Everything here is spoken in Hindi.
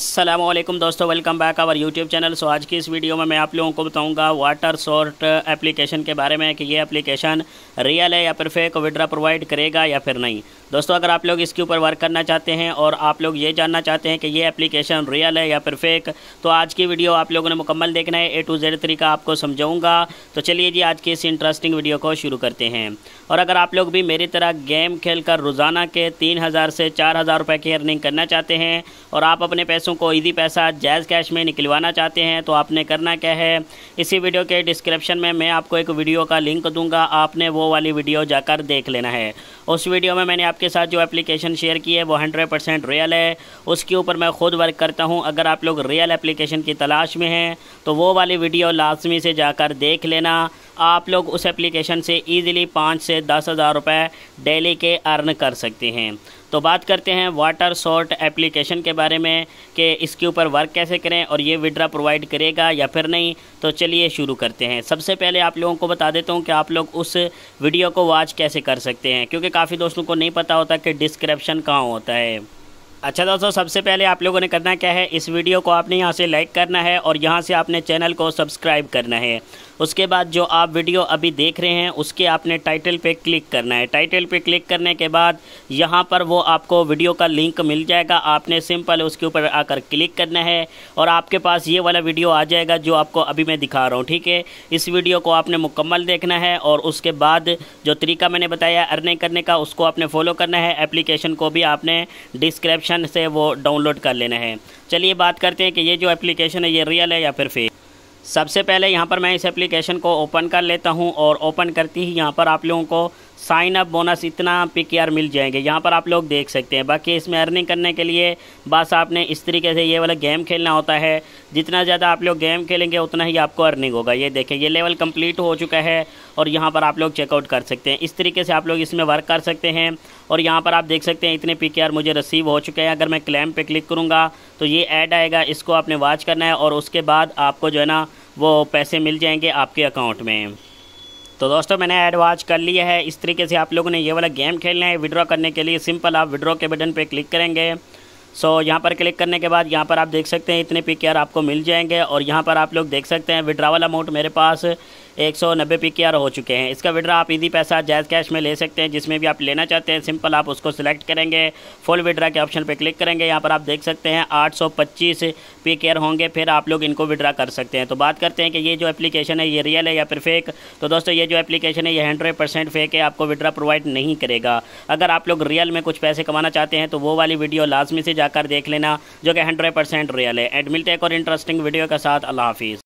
असलम दोस्तों welcome back our YouTube channel so आज की इस वीडियो में मैं आप लोगों को बताऊंगा वाटर सॉर्ट एप्लीकेशन के बारे में कि ये एप्लीकेशन रियल है या फिर फेक विड्रा प्रोवाइड करेगा या फिर नहीं दोस्तों अगर आप लोग इसके ऊपर वर्क करना चाहते हैं और आप लोग ये जानना चाहते हैं कि ये एप्लीकेशन रियल है या फिर फेक तो आज की वीडियो आप लोगों ने मुकम्मल देखना है ए टू जेड का आपको समझाऊँगा तो चलिए जी आज की इस इंटरेस्टिंग वीडियो को शुरू करते हैं और अगर आप लोग भी मेरी तरह गेम खेल रोज़ाना के तीन से चार हज़ार की अर्निंग करना चाहते हैं और आप अपने पैसों दोस्तों को ईजी पैसा जायज कैश में निकलवाना चाहते हैं तो आपने करना क्या है इसी वीडियो के डिस्क्रिप्शन में मैं आपको एक वीडियो का लिंक दूंगा आपने वो वाली वीडियो जाकर देख लेना है उस वीडियो में मैंने आपके साथ जो एप्लीकेशन शेयर की है वो हंड्रेड परसेंट रियल है उसके ऊपर मैं खुद वर्क करता हूँ अगर आप लोग रियल एप्लीकेशन की तलाश में हैं तो वो वाली वीडियो लाजमी से जाकर देख लेना आप लोग उस एप्लीकेशन से ईज़िली पाँच से दस हज़ार रुपये डेली के अर्न कर सकते हैं तो बात करते हैं वाटर शॉर्ट एप्लीकेशन के बारे में कि इसके ऊपर वर्क कैसे करें और ये विड्रा प्रोवाइड करेगा या फिर नहीं तो चलिए शुरू करते हैं सबसे पहले आप लोगों को बता देता हूँ कि आप लोग उस वीडियो को वॉच कैसे कर सकते हैं क्योंकि काफ़ी दोस्तों को नहीं पता होता कि डिस्क्रिप्शन कहाँ होता है अच्छा दोस्तों सबसे पहले आप लोगों ने करना क्या है इस वीडियो को आपने यहाँ से लाइक करना है और यहाँ से आपने चैनल को सब्सक्राइब करना है उसके बाद जो आप वीडियो अभी देख रहे हैं उसके आपने टाइटल पे क्लिक करना है टाइटल पे क्लिक करने के बाद यहाँ पर वो आपको वीडियो का लिंक मिल जाएगा आपने सिंपल उसके ऊपर आकर क्लिक करना है और आपके पास ये वाला वीडियो आ जाएगा जो आपको अभी मैं दिखा रहा हूँ ठीक है इस वीडियो को आपने मुकम्मल देखना है और उसके बाद जो तरीका मैंने बताया अर्निंग करने का उसको आपने फॉलो करना है एप्लीकेशन को भी आपने डिस्क्रिप्शन से वो डाउनलोड कर लेना है चलिए बात करते हैं कि ये जो एप्लीकेशन है ये रियल है या फिर फेक सबसे पहले यहाँ पर मैं इस एप्लीकेशन को ओपन कर लेता हूँ और ओपन करती ही यहाँ पर आप लोगों को साइन अप बोनस इतना पिक यार मिल जाएंगे यहाँ पर आप लोग देख सकते हैं बाकी इसमें अर्निंग करने के लिए बस आपने इस तरीके से ये वाला गेम खेलना होता है जितना ज़्यादा आप लोग गेम खेलेंगे उतना ही आपको अर्निंग होगा ये देखें ये लेवल कंप्लीट हो चुका है और यहाँ पर आप लोग चेकआउट कर सकते हैं इस तरीके से आप लोग इसमें वर्क कर सकते हैं और यहाँ पर आप देख सकते हैं इतने पी मुझे रिसीव हो चुके हैं अगर मैं क्लेम पर क्लिक करूँगा तो ये ऐड आएगा इसको आपने वॉच करना है और उसके बाद आपको जो है ना वो पैसे मिल जाएंगे आपके अकाउंट में तो दोस्तों मैंने ऐड वॉच कर लिया है इस तरीके से आप लोगों ने ये वाला गेम खेलना है विड्रॉ करने के लिए सिंपल आप विड्रॉ के बटन पर क्लिक करेंगे सो so, यहाँ पर क्लिक करने के बाद यहाँ पर आप देख सकते हैं इतने पिक यार आपको मिल जाएंगे और यहाँ पर आप लोग देख सकते हैं विड्रावल अमाउंट मेरे पास एक सौ नब्बे पी के आर हो चुके हैं इसका विड्रा आप इजी पैसा जैज़ कैश में ले सकते हैं जिसमें भी आप लेना चाहते हैं सिंपल आप उसको सिलेक्ट करेंगे फुल विड्रा के ऑप्शन पर क्लिक करेंगे यहाँ पर आप देख सकते हैं आठ सौ पच्चीस पी के आर होंगे फिर आप लोग इनको विड्रा कर सकते हैं तो बात करते हैं कि ये जो एप्लीकेशन है ये रियल है या फिर फेक तो दोस्तों ये जो एप्लीकेशन है ये हंड्रेड परसेंट फेक है आपको विड्रा प्रोवाइड नहीं करेगा अगर आप लोग रियल में कुछ पैसे कमाना चाहते हैं तो वो वाली वीडियो लाजमी से जाकर देख लेना जो कि हंड्रेड परसेंट रियल है एंड मिलते हैं एक और इंटरेस्टिंग वीडियो के साथ अल्लाह हाफिज़